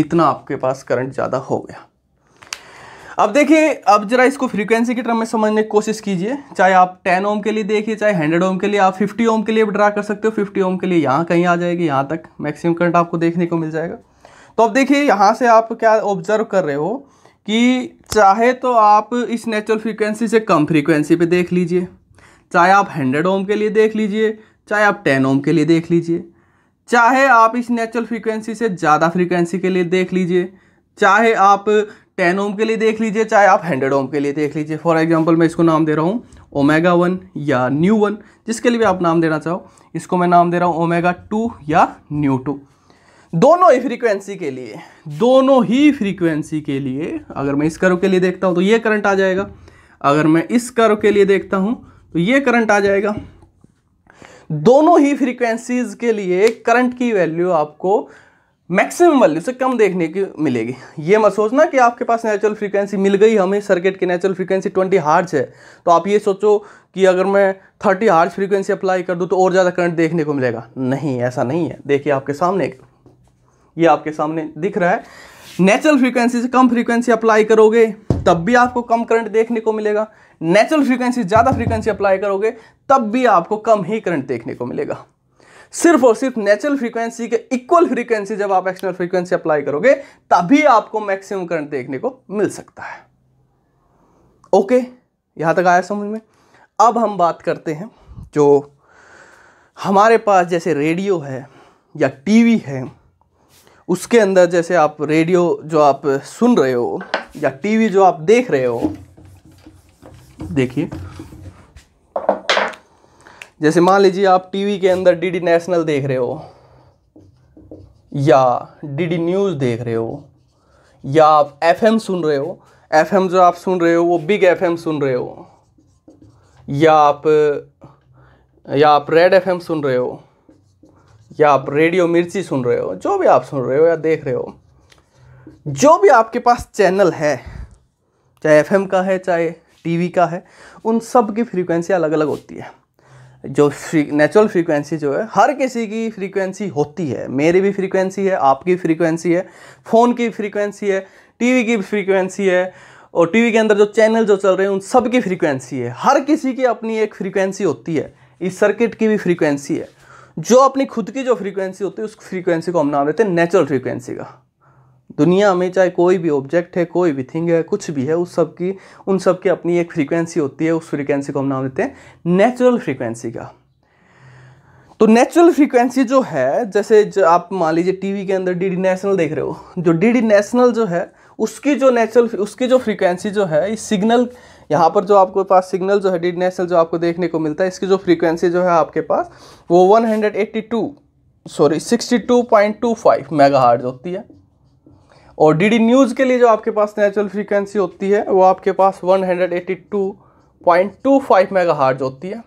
[SPEAKER 1] इतना आपके पास करंट ज़्यादा हो गया अब देखिए अब जरा इसको फ्रीक्वेंसी के टर्म में समझने की कोशिश कीजिए चाहे आप 10 ओम के लिए देखिए चाहे 100 ओम के लिए आप 50 ओम के लिए ड्रा कर सकते हो 50 ओम के लिए यहाँ कहीं आ जाएगी यहाँ तक मैक्सिमम करंट आपको देखने को मिल जाएगा तो अब देखिए यहाँ से आप क्या ऑब्जर्व कर रहे हो कि चाहे तो आप इस नेचुरल फ्रीक्वेंसी से कम फ्रीक्वेंसी पे देख लीजिए चाहे आप हंड्रेड ओम के लिए देख लीजिए चाहे आप टेन ओम के लिए देख लीजिए चाहे आप इस नेचुरल फ्रीक्वेंसी से ज़्यादा फ्रीक्वेंसी के लिए देख लीजिए चाहे आप टेन ओम के लिए देख लीजिए चाहे आप हंड्रेड ओम के लिए देख लीजिए फॉर एग्जाम्पल मैं इसको नाम दे रहा हूँ ओमेगा वन या न्यू वन जिसके लिए भी आप नाम देना चाहो इसको मैं नाम दे रहा हूँ ओमेगा टू या न्यू टू दोनों ही फ्रीक्वेंसी के लिए दोनों ही फ्रीक्वेंसी के लिए अगर मैं इस कर्व के लिए देखता हूँ तो ये करंट आ जाएगा अगर मैं इस कर्व के लिए देखता हूँ तो ये करंट आ जाएगा दोनों ही फ्रीक्वेंसीज के लिए करंट की वैल्यू आपको मैक्सिमम वैल्यू से कम देखने की मिलेगी ये मत सोचना कि आपके पास नेचुरल फ्रीक्वेंसी मिल गई हमें सर्किट की नेचुरल फ्रीक्वेंसी 20 हार्ज है तो आप ये सोचो कि अगर मैं 30 हार्ज फ्रीक्वेंसी अप्लाई कर दूँ तो और ज़्यादा करंट देखने को मिलेगा नहीं ऐसा नहीं है देखिए आपके सामने एक ये आपके सामने दिख रहा है नेचुरल फ्रीक्वेंसी से कम फ्रीक्वेंसी अप्लाई करोगे तब भी आपको कम करंट देखने को मिलेगा नेचुरल फ्रीक्वेंसी ज़्यादा फ्रीक्वेंसी अप्लाई करोगे तब भी आपको कम ही करंट देखने को मिलेगा सिर्फ और सिर्फ नेचुरल फ्रीक्वेंसी के इक्वल फ्रीक्वेंसी जब आप एक्सटर्नल फ्रीक्वेंसी अप्लाई करोगे तभी आपको मैक्सिमम करंट देखने को मिल सकता है ओके यहां तक आया समझ में अब हम बात करते हैं जो हमारे पास जैसे रेडियो है या टीवी है उसके अंदर जैसे आप रेडियो जो आप सुन रहे हो या टीवी जो आप देख रहे हो देखिए जैसे मान लीजिए आप टीवी के अंदर डीडी नेशनल देख रहे हो या डीडी न्यूज़ देख रहे हो या आप एफएम सुन रहे हो एफएम जो आप सुन रहे हो वो बिग एफएम सुन रहे हो या आप या आप रेड एफएम सुन रहे हो या आप रेडियो मिर्ची सुन रहे हो जो भी आप सुन रहे हो या देख रहे हो जो भी आपके पास चैनल है चाहे एफएम का है चाहे टीवी का है उन सब की फ्रीक्वेंसी अलग अलग होती है जो नेचुरल फ्रीक्वेंसी जो है हर किसी की फ्रीक्वेंसी होती है मेरी भी फ्रीक्वेंसी है आपकी फ्रीक्वेंसी है फ़ोन की फ्रीक्वेंसी है टीवी की फ्रीक्वेंसी है और टीवी के अंदर जो चैनल जो चल रहे हैं उन सब की फ्रीक्वेंसी है हर किसी की अपनी एक फ्रीक्वेंसी होती है इस सर्किट की भी फ्रीक्वेंसी है जो अपनी खुद की जो फ्रीक्वेंसी होती है उस फ्रीक्वेंसी को हम नाम देते हैं नेचुरल फ्रीक्वेंसी का दुनिया में चाहे कोई भी ऑब्जेक्ट है कोई भी थिंग है कुछ भी है उस सब की उन सब की अपनी एक फ्रीक्वेंसी होती है उस फ्रीक्वेंसी को हम नाम देते हैं नेचुरल फ्रीक्वेंसी का तो नेचुरल फ्रीक्वेंसी जो है जैसे जो आप मान लीजिए टीवी के अंदर डीडी नेशनल देख रहे हो जो डीडी नेशनल जो है उसकी जो नेचुरल उसकी जो फ्रीक्वेंसी जो है इस सिग्नल यहाँ पर जो आपके पास सिग्नल जो है डी नेशनल जो आपको देखने को मिलता है इसकी जो फ्रीक्वेंसी जो है आपके पास वो 182 सॉरी 62.25 मेगाहर्ट्ज होती है और डी डी न्यूज़ के लिए जो आपके पास नेचुरल फ्रीक्वेंसी होती है वो आपके पास 182.25 मेगाहर्ट्ज होती है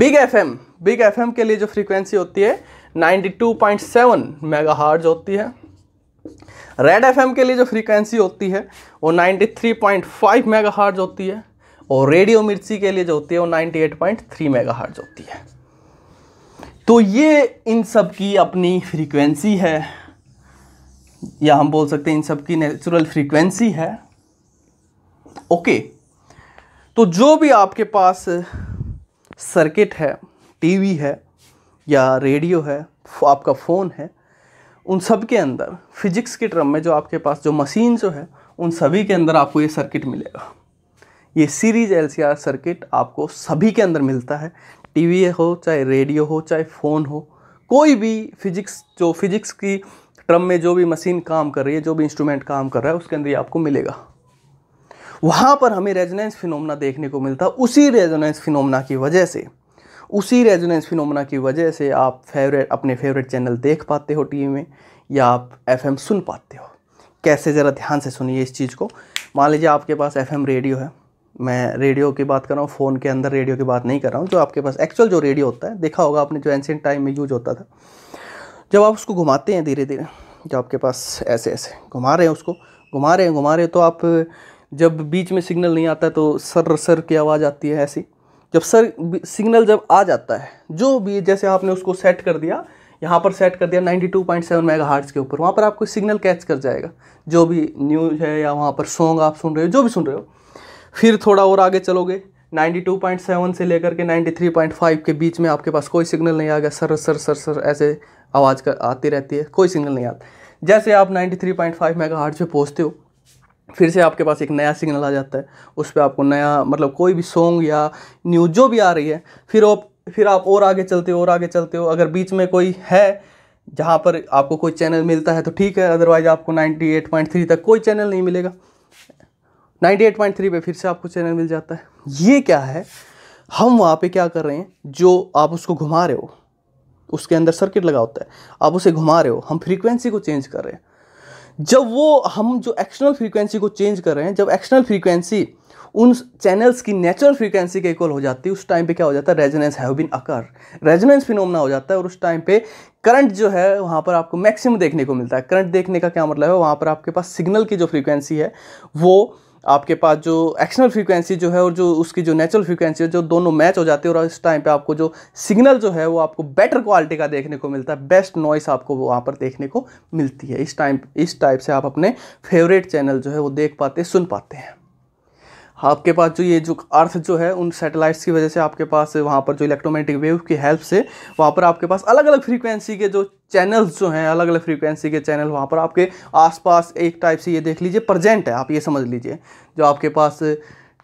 [SPEAKER 1] बिग एफएम बिग एफएम के लिए जो फ्रीक्वेंसी होती है 92.7 मेगाहर्ट्ज होती है रेड एफएम के लिए जो फ्रीक्वेंसी होती है वो 93.5 मेगाहर्ट्ज होती है और रेडियो मिर्ची के लिए जो होती है वो 98.3 मेगाहर्ट्ज होती है तो ये इन सब की अपनी फ्रीक्वेंसी है या हम बोल सकते हैं इन सब की नेचुरल फ्रीक्वेंसी है ओके तो जो भी आपके पास सर्किट है टीवी है या रेडियो है आपका फ़ोन है उन सब के अंदर फिजिक्स के ट्रम में जो आपके पास जो मशीन जो है उन सभी के अंदर आपको ये सर्किट मिलेगा ये सीरीज एल सर्किट आपको सभी के अंदर मिलता है टी हो चाहे रेडियो हो चाहे फ़ोन हो कोई भी फिजिक्स जो फिजिक्स की ट्रम में जो भी मशीन काम कर रही है जो भी इंस्ट्रूमेंट काम कर रहा है उसके अंदर ये आपको मिलेगा वहाँ पर हमें रेजोनेंस फिनोमना देखने को मिलता है उसी रेजोनेंस फिनोमना की वजह से उसी रेजोनेंस फिनोमेना की वजह से आप फेवरेट अपने फेवरेट चैनल देख पाते हो टीवी में या आप एफएम सुन पाते हो कैसे ज़रा ध्यान से सुनिए इस चीज़ को मान लीजिए आपके पास एफएम रेडियो है मैं रेडियो की बात कर रहा हूँ फ़ोन के अंदर रेडियो की बात नहीं कर रहा हूँ जो आपके पास एक्चुअल जो रेडियो होता है देखा होगा आपने जो एंशियंट टाइम में यूज होता था जब आप उसको घुमाते हैं धीरे धीरे जो आपके पास ऐसे ऐसे घुमा रहे हैं उसको घुमा रहे हैं घुमा रहे हैं तो आप जब बीच में सिग्नल नहीं आता तो सर सर की आवाज़ आती है ऐसी जब सर सिग्नल जब आ जाता है जो भी जैसे आपने उसको सेट कर दिया यहाँ पर सेट कर दिया 92.7 टू पॉइंट के ऊपर वहाँ पर आपको सिग्नल कैच कर जाएगा जो भी न्यूज़ है या वहाँ पर सॉन्ग आप सुन रहे हो जो भी सुन रहे हो फिर थोड़ा और आगे चलोगे 92.7 से लेकर के 93.5 के बीच में आपके पास कोई सिग्नल नहीं आ गया सर सर सर सर ऐसे आवाज़ कर आती रहती है कोई सिग्नल नहीं आता जैसे आप 93.5 मेगाहर्ट्ज़ पे पहुँचते हो फिर से आपके पास एक नया सिग्नल आ जाता है उस पर आपको नया मतलब कोई भी सॉन्ग या न्यूज़ जो भी आ रही है फिर आप फिर आप और आगे चलते हो और आगे चलते हो अगर बीच में कोई है जहाँ पर आपको कोई चैनल मिलता है तो ठीक है अदरवाइज़ आपको 98.3 तक कोई चैनल नहीं मिलेगा 98.3 पे फिर से आपको चैनल मिल जाता है ये क्या है हम वहाँ पे क्या कर रहे हैं जो आप उसको घुमा रहे हो उसके अंदर सर्किट लगा होता है आप उसे घुमा रहे हो हम फ्रीक्वेंसी को चेंज कर रहे हैं जब वो हम जो एक्सटर्नल फ्रीक्वेंसी को चेंज कर रहे हैं जब एक्सटर्नल फ्रीक्वेंसी उन चैनल्स की नेचुरल फ्रीक्वेंसी के इक्वल हो जाती है उस टाइम पे क्या हो जाता है resonance have been occur resonance phenomena हो जाता है और उस टाइम पे करंट जो है वहाँ पर आपको मैक्सिमम देखने को मिलता है करंट देखने का क्या मतलब है वहाँ पर आपके पास सिग्नल की जो फ्रीक्वेंसी है वो आपके पास जो एक्शनल फ्रीक्वेंसी जो है और जो उसकी जो नेचुरल फ्रीक्वेंसी है जो दोनों मैच हो जाते हैं और इस टाइम पे आपको जो सिग्नल जो है वो आपको बेटर क्वालिटी का देखने को मिलता है बेस्ट नॉइस आपको वहाँ पर देखने को मिलती है इस टाइम इस टाइप से आप अपने फेवरेट चैनल जो है वो देख पाते सुन पाते हैं आपके पास जो ये जो अर्थ जो है उन सैटेलाइट्स की वजह से आपके पास वहाँ पर जो इलेक्ट्रोमेटिक वेव की हेल्प से वहाँ पर आपके पास अलग अलग फ्रीक्वेंसी के जो चैनल्स जो हैं अलग अलग फ्रीक्वेंसी के चैनल वहाँ पर आपके आसपास एक टाइप से ये देख लीजिए प्रजेंट है आप ये समझ लीजिए जो आपके पास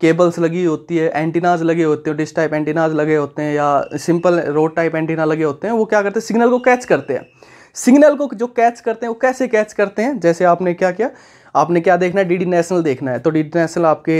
[SPEAKER 1] केबल्स लगी होती है एंटीनाज लगे होते हैं डिश टाइप एंटीनाज लगे होते हैं या सिंपल रोड टाइप एंटीना लगे होते हैं वो क्या करते हैं सिग्नल को कैच करते हैं सिग्नल को जो कैच करते हैं वो कैसे कैच करते हैं जैसे आपने क्या किया आपने क्या देखना है डी नेशनल देखना है तो डी नेशनल आपके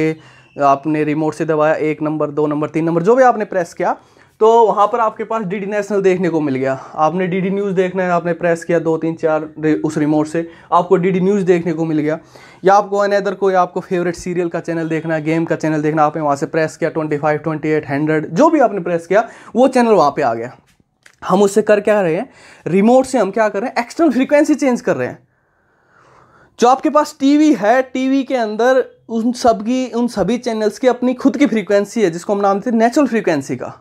[SPEAKER 1] आपने रिमोट से दबाया एक नंबर दो नंबर तीन नंबर जो भी आपने प्रेस किया तो वहाँ पर आपके पास डी नेशनल देखने को मिल गया आपने डी न्यूज़ देखना है आपने प्रेस किया दो तीन चार उस रिमोट से आपको डी न्यूज़ देखने को मिल गया या आपको अदर कोई आपको फेवरेट सीरियल का चैनल देखना है गेम का चैनल देखना आपने वहाँ से प्रेस किया twenty five twenty eight hundred जो भी आपने प्रेस किया वो चैनल वहाँ पर आ गया हम उससे कर क्या रहे हैं रिमोट से हम क्या कर रहे हैं एक्सटर्नल फ्रिक्वेंसी चेंज कर रहे हैं जो आपके पास टीवी है टीवी के अंदर उन सब की उन सभी चैनल्स की अपनी खुद की फ्रीक्वेंसी है जिसको हम नाम देते हैं नेचुरल फ्रीक्वेंसी का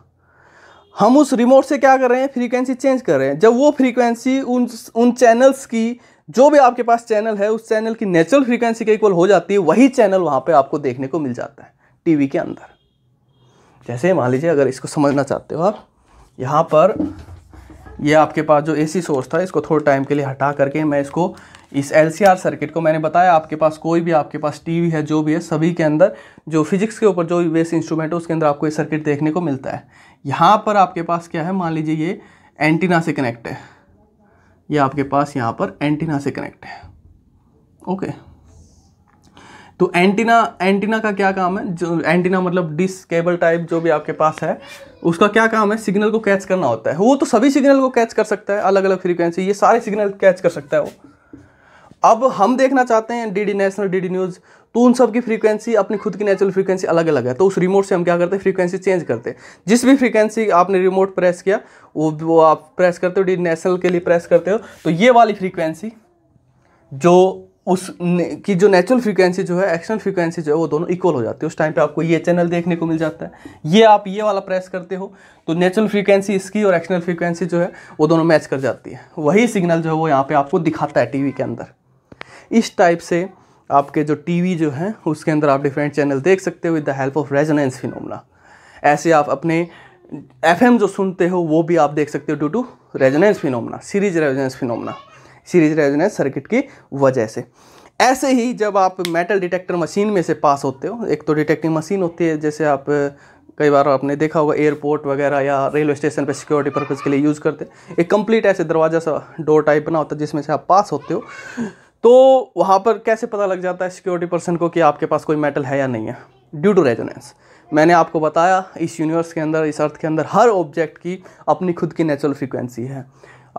[SPEAKER 1] हम उस रिमोट से क्या कर रहे हैं फ्रीक्वेंसी चेंज कर रहे हैं जब वो फ्रीक्वेंसी उन उन चैनल्स की जो भी आपके पास चैनल है उस चैनल की नेचुरल फ्रीक्वेंसी के इक्वल हो जाती है वही चैनल वहाँ पर आपको देखने को मिल जाता है टी के अंदर जैसे मान लीजिए अगर इसको समझना चाहते हो आप यहाँ पर ये यह आपके पास जो ए सोर्स था इसको थोड़े टाइम के लिए हटा करके मैं इसको इस एल सर्किट को मैंने बताया आपके पास कोई भी आपके पास टीवी है जो भी है सभी के अंदर जो फिजिक्स के ऊपर जो भी बेस इंस्ट्रूमेंट है उसके अंदर आपको ये सर्किट देखने को मिलता है यहाँ पर आपके पास क्या है मान लीजिए ये एंटीना से कनेक्ट है ये आपके पास यहाँ पर एंटीना से कनेक्ट है ओके तो एंटीना एंटीना का क्या काम है जो एंटीना मतलब डिस केबल टाइप जो भी आपके पास है उसका क्या काम है सिग्नल को कैच करना होता है वो तो सभी सिग्नल को कैच कर सकता है अलग अलग फ्रीक्वेंसी ये सारे सिग्नल कैच कर सकता है वो अब हम देखना चाहते हैं डीडी नेशनल डीडी न्यूज़ तो उन सब की फ्रीक्वेंसी अपनी खुद की नेचुरल फ्रीक्वेंसी अलग अलग है तो उस रिमोट से हम क्या करते हैं फ्रीक्वेंसी चेंज करते हैं जिस भी फ्रीक्वेंसी आपने रिमोट प्रेस किया वो वो आप प्रेस करते हो डी नेशनल के लिए प्रेस करते हो तो ये वाली फ्रीक्वेंसी जो उस की जो नेचुरल फ्रीक्वेंसी जो है एक्सटर्नल फ्रीक्वेंसी जो है वो दोनों इक्वल हो जाती है उस टाइम पे आपको ये चैनल देखने को मिल जाता है ये आप ये वाला प्रेस करते हो तो नेचुरल फ्रीक्वेंसी इसकी और एक्सटर्नल फ्रीक्वेंसी जो है वो दोनों मैच कर जाती है वही सिग्नल जो है वो यहाँ पे आपको दिखाता है टीवी के अंदर इस टाइप से आपके जो टीवी जो है उसके अंदर आप डिफरेंट चैनल देख सकते हो with the help of resonance phenomena ऐसे आप अपने एफएम जो सुनते हो वो भी आप देख सकते हो due to resonance phenomena series resonance phenomena series resonance circuit की वजह से ऐसे ही जब आप मेटल डिटेक्टर मशीन में से पास होते हो एक तो डिटेक्टिंग मशीन होती है जैसे आप कई बार आपने देखा होगा एयरपोर्ट वगैरह या रेलवे स्टेशन पर सिक्योरिटी पर्पज़ के लिए यूज़ करते एक कंप्लीट ऐसे दरवाज़ा सा डोर टाइप बना होता है जिसमें से आप पास होते हो तो वहाँ पर कैसे पता लग जाता है सिक्योरिटी पर्सन को कि आपके पास कोई मेटल है या नहीं है ड्यू टू रेजोनेंस मैंने आपको बताया इस यूनिवर्स के अंदर इस अर्थ के अंदर हर ऑब्जेक्ट की अपनी खुद की नेचुरल फ्रिक्वेंसी है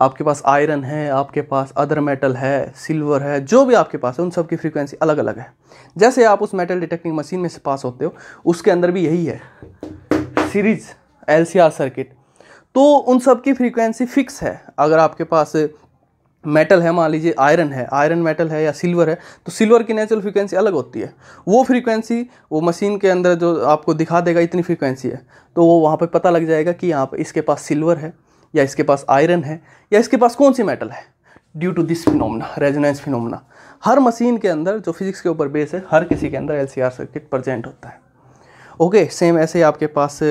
[SPEAKER 1] आपके पास आयरन है आपके पास अदर मेटल है सिल्वर है जो भी आपके पास है उन सब की फ्रीक्वेंसी अलग अलग है जैसे आप उस मेटल डिटेक्टिंग मशीन में से पास होते हो उसके अंदर भी यही है सीरीज एल सर्किट तो उन सब की फ्रीक्वेंसी फिक्स है अगर आपके पास मेटल है मान लीजिए आयरन है आयरन मेटल है या सिल्वर है तो सिल्वर की नेचुरल फ्रीक्वेंसी अलग होती है वो फ्रीक्वेंसी वो मशीन के अंदर जो आपको दिखा देगा इतनी फ्रीक्वेंसी है तो वो वहाँ पर पता लग जाएगा कि यहाँ पर इसके पास सिल्वर है या इसके पास आयरन है या इसके पास कौन सी मेटल है due to this phenomena resonance phenomena हर मशीन के अंदर जो फिजिक्स के ऊपर बेस है हर किसी के अंदर एल सर्किट प्रजेंट होता है ओके सेम ऐसे ही आपके पास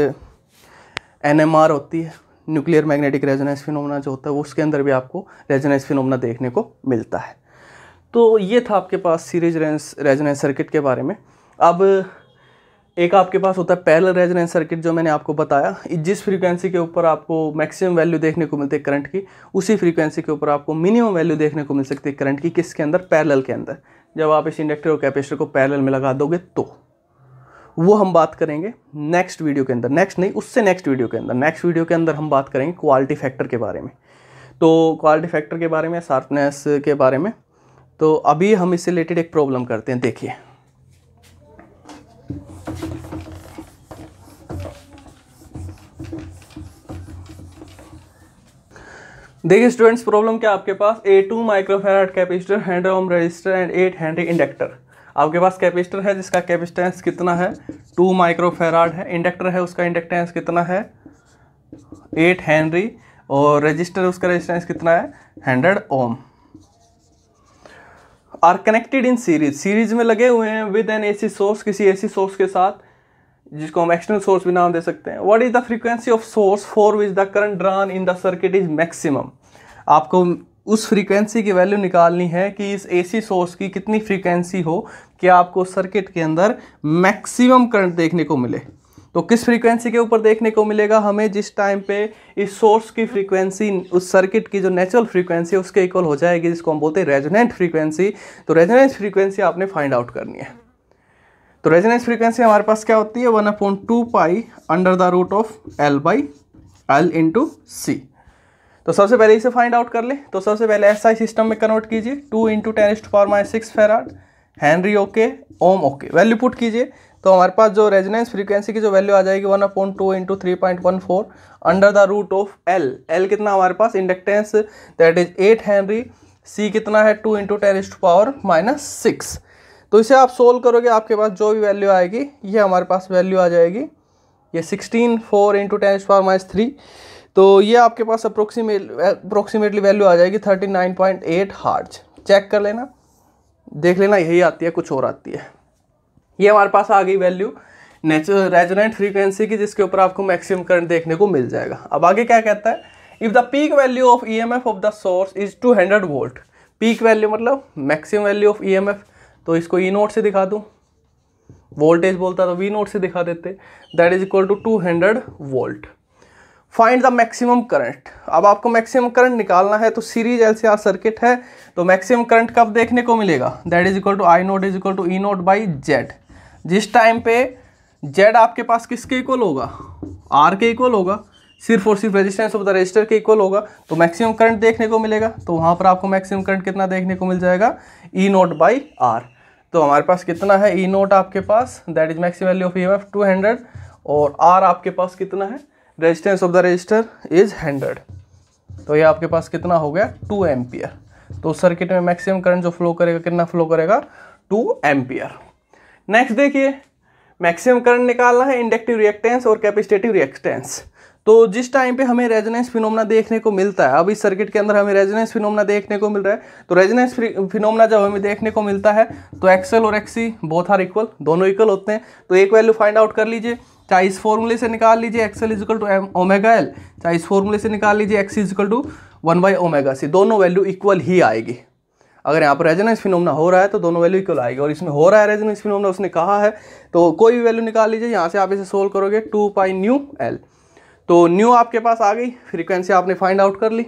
[SPEAKER 1] एन होती है न्यूक्लियर मैग्नेटिक रेजोनेंस फिनोमना जो होता है उसके अंदर भी आपको रेजोनेंस फिनोमना देखने को मिलता है तो ये था आपके पास सीरीज रेजोनेंस सर्किट के बारे में अब एक आपके पास होता है पैरल रेजोनेंस सर्किट जो मैंने आपको बताया जिस फ्रीक्वेंसी के ऊपर आपको मैक्सिमम वैल्यू देखने को मिलती है करंट की उसी फ्रीक्वेंसी के ऊपर आपको मिनिमम वैल्यू देखने को मिल सकती है करंट की किसके अंदर पैरल के अंदर जब आप इस इंडक्टर और कैपेसिटर को पैरल में लगा दोगे तो वो हम बात करेंगे नेक्स्ट वीडियो के अंदर नेक्स्ट नहीं उससे नेक्स्ट वीडियो के अंदर नेक्स्ट वीडियो के अंदर हम बात करेंगे क्वालिटी फैक्टर के बारे में तो क्वालिटी फैक्टर के बारे में शार्पनेस के बारे में तो अभी हम इससे रिलेटेड एक प्रॉब्लम करते हैं देखिए देखिए स्टूडेंट्स प्रॉब्लम क्या आपके पास a two microfarad capacitor hundred resistor and eight hand inductor आपके पास कैपेसिटर है जिसका कैपेसिटेंस कितना है टू माइक्रोफेराड है इंडक्टर है उसका इंडक्टेंस कितना है एट हेनरी और रजिस्टर उसका रजिस्टेंस कितना है hundred ohm are connected in series series में लगे हुए हैं विद एन एसी सोर्स किसी एसी सोर्स के साथ जिसको हम एक्सटर्नल सोर्स भी नाम दे सकते हैं what is the frequency of source for which the current drawn in the circuit is maximum आपको उस फ्रीक्वेंसी की वैल्यू निकालनी है कि इस एसी सोर्स की कितनी फ्रीक्वेंसी हो कि आपको सर्किट के अंदर मैक्सिमम करंट देखने को मिले तो किस फ्रीक्वेंसी के ऊपर देखने को मिलेगा हमें जिस टाइम पे इस सोर्स की फ्रीक्वेंसी उस सर्किट की जो नेचुरल फ्रीक्वेंसी है उसके इक्वल हो जाएगी जिसको हम बोलते हैं रेजोनेंट फ्रीक्वेंसी तो रेजोनेंस फ्रीक्वेंसी आपने फाइंड आउट करनी है तो रेजोनेंस फ्रीक्वेंसी हमारे पास क्या होती है one upon two pi under the root of L by L into C तो सबसे पहले इसे फाइंड आउट कर ले तो सबसे पहले एस आई सिस्टम में कन्वर्ट कीजिए two into ten is power minus six farad henry okay ohm okay value put कीजिए तो हमारे पास जो रेजिनेंस फ्रीक्वेंसी की जो वैल्यू आ जाएगी one upon two into three point one four under the root of L L कितना हमारे पास inductance that is eight henry C कितना है two into ten to power minus six तो इसे आप सोल्व करोगे आपके पास जो भी वैल्यू आएगी ये हमारे पास वैल्यू आ जाएगी ये sixteen four into ten power minus three तो ये आपके पास अप्रोक्सीमेट अप्रोक्सीमेटली वैल्यू आ जाएगी thirty nine point eight hertz check कर लेना देख लेना यही आती है कुछ और आती है ये हमारे पास आ गई वैल्यू नेचुरल रेजोनेंट फ्रीक्वेंसी की जिसके ऊपर आपको मैक्सिमम करंट देखने को मिल जाएगा अब आगे क्या कहता है if the peak value of E M F of the source is two hundred volt peak value मतलब maximum value of E M F तो इसको ई e नोट से दिखा दूँ वोल्टेज बोलता तो वी नोट से दिखा देते that is equal to two hundred volt find the maximum current अब आपको मैक्सिमम करंट निकालना है तो सीरीज एलसीआर सर्किट है तो मैक्सिमम करंट कब देखने को मिलेगा that is equal to I naught is equal to E naught by Z जिस टाइम पे जेड आपके पास किसके इक्वल होगा आर के इक्वल होगा सिर्फ और सिर्फ रेजिस्टेंस ऑफ द रजिस्टर के इक्वल होगा तो मैक्सिमम करंट देखने को मिलेगा तो वहाँ पर आपको मैक्सिमम करंट कितना देखने को मिल जाएगा ई नोट बाई आर तो हमारे पास कितना है ई नोट आपके पास that is maximum value of E F two hundred और आर आपके पास कितना है resistance of the resistor is hundred तो ये आपके पास कितना हो गया टू एम्पियर तो सर्किट में मैक्सिमम करंट जो फ्लो करेगा कितना फ्लो करेगा टू एम्पियर नेक्स्ट देखिए मैक्सिमम करंट निकालना है इंडक्टिव रिएक्टेंस और कैपेसिटिव रिएक्टेंस तो जिस टाइम पे हमें रेजोनेंस फिनोमना देखने को मिलता है अब इस सर्किट के अंदर हमें रेजोनेंस फिनोमना देखने को मिल रहा है तो रेजोनेंस फिनोमना जब हमें देखने को मिलता है तो एक्सेल और एक्सी बोथ आर इक्वल दोनों इक्वल होते हैं तो एक वैल्यू फाइंड आउट कर लीजिए चाहे इस फॉर्मूले से निकाल लीजिए XL is equal to M omega L चाहे इस फॉर्मूले से निकाल लीजिए X is equal to one by omega से दोनों वैल्यू इक्वल ही आएगी अगर यहाँ पर रेजोनेंस फिनोमना हो रहा है तो दोनों वैल्यू इक्वल आएगी और इसमें हो रहा है रेजोनेंस फिनोमना उसने कहा है तो कोई भी वैल्यू निकाल लीजिए यहाँ से आप इसे सोल्व करोगे टू पाई न्यू एल तो न्यू आपके पास आ गई फ्रीक्वेंसी आपने फाइंड आउट कर ली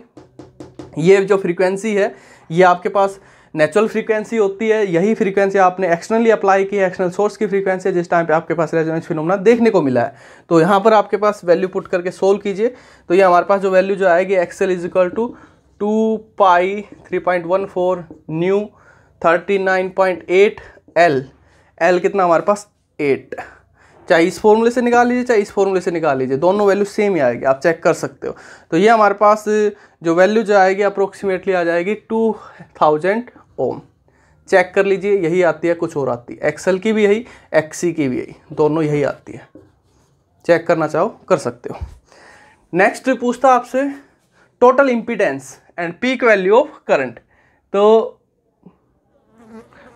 [SPEAKER 1] ये जो फ्रीक्वेंसी है ये आपके पास नेचुरल फ्रीक्वेंसी होती है यही फ्रीक्वेंसी आपने एक्सटर्नली अप्लाई की है एक्सटर्नल सोर्स की फ्रीक्वेंसी है जिस टाइम पे आपके पास रेजोनेंस फिनोमना देखने को मिला है तो यहाँ पर आपके पास वैल्यू पुट करके सोल्व कीजिए तो ये हमारे पास जो वैल्यू जो आएगी XL is equal to two pi three point one four nu thirty nine point eight L L कितना हमारे पास एट चाहे इस फॉर्मूले से निकाल लीजिए चाहे इस फॉर्मूले से निकाल लीजिए दोनों वैल्यू सेम ही आएगी आप चेक कर सकते हो तो ये हमारे पास जो वैल्यू जो आएगी अप्रोक्सीमेटली आ जाएगी टू थाउजेंड ओम चेक कर लीजिए यही आती है कुछ और आती है एक्सेल की भी यही एक्सी की भी यही दोनों यही आती है चेक करना चाहो कर सकते हो नेक्स्ट पूछता आपसे total impedance and peak value of current तो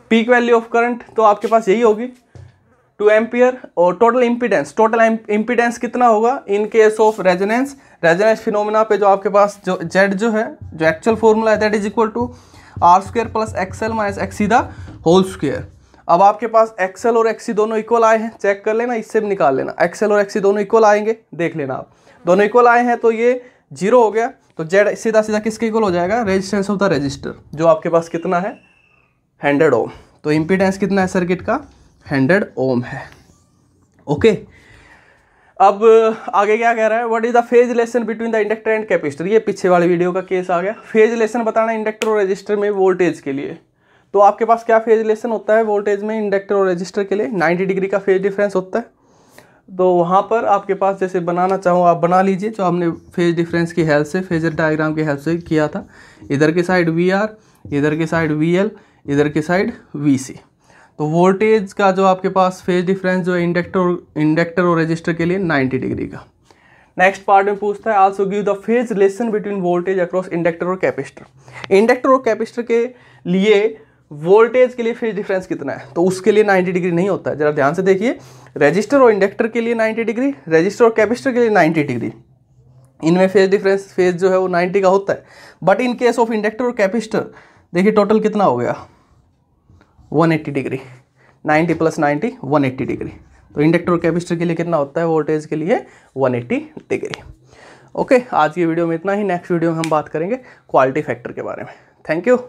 [SPEAKER 1] पीक वैल्यू ऑफ करंट तो आपके पास यही होगी टू एम्पियर और टोटल इम्पीडेंस टोटल इम्पीडेंस कितना होगा in case of resonance resonance phenomena पे जो आपके पास जो जेड जो है जो एक्चुअल फॉर्मूला है that is equal to R square plus XL minus XC the whole square अब आपके पास एक्सएल और एक्सी दोनों इक्वल आए हैं चेक कर लेना इससे भी निकाल लेना एक्सएल और एक्सी दोनों इक्वल आएंगे देख लेना आप दोनों इक्वल आए हैं तो ये जीरो हो गया तो जेड सीधा सीधा किसके इक्वल हो जाएगा रेजिस्टेंस ऑफ द रजिस्टर जो आपके पास कितना है हंड्रेड ओम तो इम्पीडेंस कितना है सर्किट का हंड्रेड ओम है ओके okay. अब आगे क्या कह रहा है what is the phase lesson between the inductor and capacitor ये पीछे वाली वीडियो का केस आ गया फेज लेसन बताना इंडक्टर और रजिस्टर में वोल्टेज के लिए तो आपके पास क्या फेज लेसन होता है वोल्टेज में इंडक्टर और रजिस्टर के लिए 90 डिग्री का फेज डिफरेंस होता है तो वहाँ पर आपके पास जैसे बनाना चाहो आप बना लीजिए जो हमने फेज डिफरेंस की हेल्प से फेजर डायग्राम की हेल्प से किया था इधर की साइड वी आर इधर की साइड वी एल इधर की साइड वी सी तो वोल्टेज का जो आपके पास फेज डिफरेंस जो है इंडक्टर इंडक्टर और रजिस्टर के लिए 90 डिग्री का नेक्स्ट पार्ट में पूछता है also give the phase relation between voltage across inductor और कैपेसिटर इंडक्टर और कैपेसिटर के लिए वोल्टेज के लिए फेज डिफरेंस कितना है तो उसके लिए 90 डिग्री नहीं होता है जरा ध्यान से देखिए रजिस्टर और इंडक्टर के लिए 90 डिग्री रजिस्टर और कैपेसिटर के लिए 90 डिग्री इनमें फेज डिफरेंस फेज जो है वो 90 का होता है but in case of inductor और कैपेसिटर देखिए टोटल कितना हो गया 180 डिग्री 90 प्लस 90 180 डिग्री तो इंडक्टर और कैपेसिटर के लिए कितना होता है वोल्टेज के लिए 180 डिग्री ओके आज की वीडियो में इतना ही नेक्स्ट वीडियो में हम बात करेंगे क्वालिटी फैक्टर के बारे में थैंक यू